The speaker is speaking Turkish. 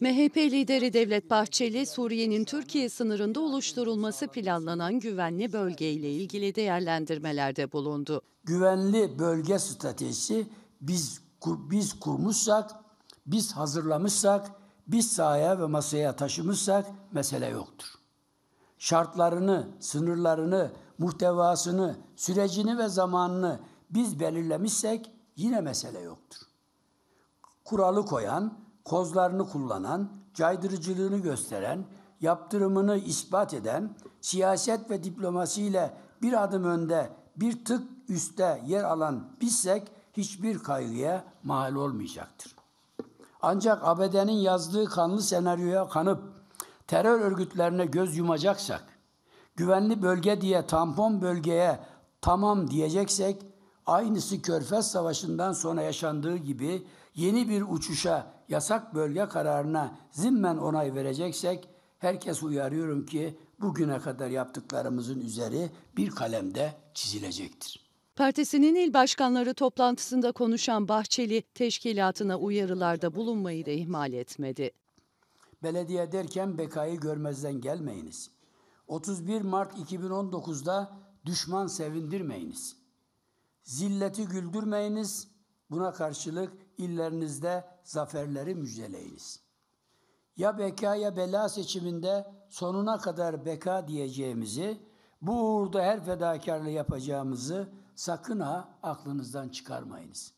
MHP lideri Devlet Bahçeli, Suriye'nin Türkiye sınırında oluşturulması planlanan güvenli bölgeyle ilgili değerlendirmelerde bulundu. Güvenli bölge stratejisi biz biz kurmuşsak, biz hazırlamışsak, biz sahaya ve masaya taşımışsak mesele yoktur. Şartlarını, sınırlarını, muhtevasını, sürecini ve zamanını biz belirlemişsek yine mesele yoktur. Kuralı koyan, kozlarını kullanan, caydırıcılığını gösteren, yaptırımını ispat eden, siyaset ve diplomasiyle bir adım önde, bir tık üstte yer alan bizsek hiçbir kaygıya mahal olmayacaktır. Ancak ABD'nin yazdığı kanlı senaryoya kanıp terör örgütlerine göz yumacaksak, güvenli bölge diye tampon bölgeye tamam diyeceksek Aynısı Körfez Savaşı'ndan sonra yaşandığı gibi yeni bir uçuşa yasak bölge kararına zimmen onay vereceksek herkes uyarıyorum ki bugüne kadar yaptıklarımızın üzeri bir kalemde çizilecektir. Partisinin il başkanları toplantısında konuşan Bahçeli, teşkilatına uyarılarda bulunmayı da ihmal etmedi. Belediye derken bekayı görmezden gelmeyiniz. 31 Mart 2019'da düşman sevindirmeyiniz. Zilleti güldürmeyiniz. Buna karşılık illerinizde zaferleri müjdeleyiniz. Ya beka ya bela seçiminde sonuna kadar beka diyeceğimizi, bu uğurda her fedakarlığı yapacağımızı sakın ha aklınızdan çıkarmayınız.''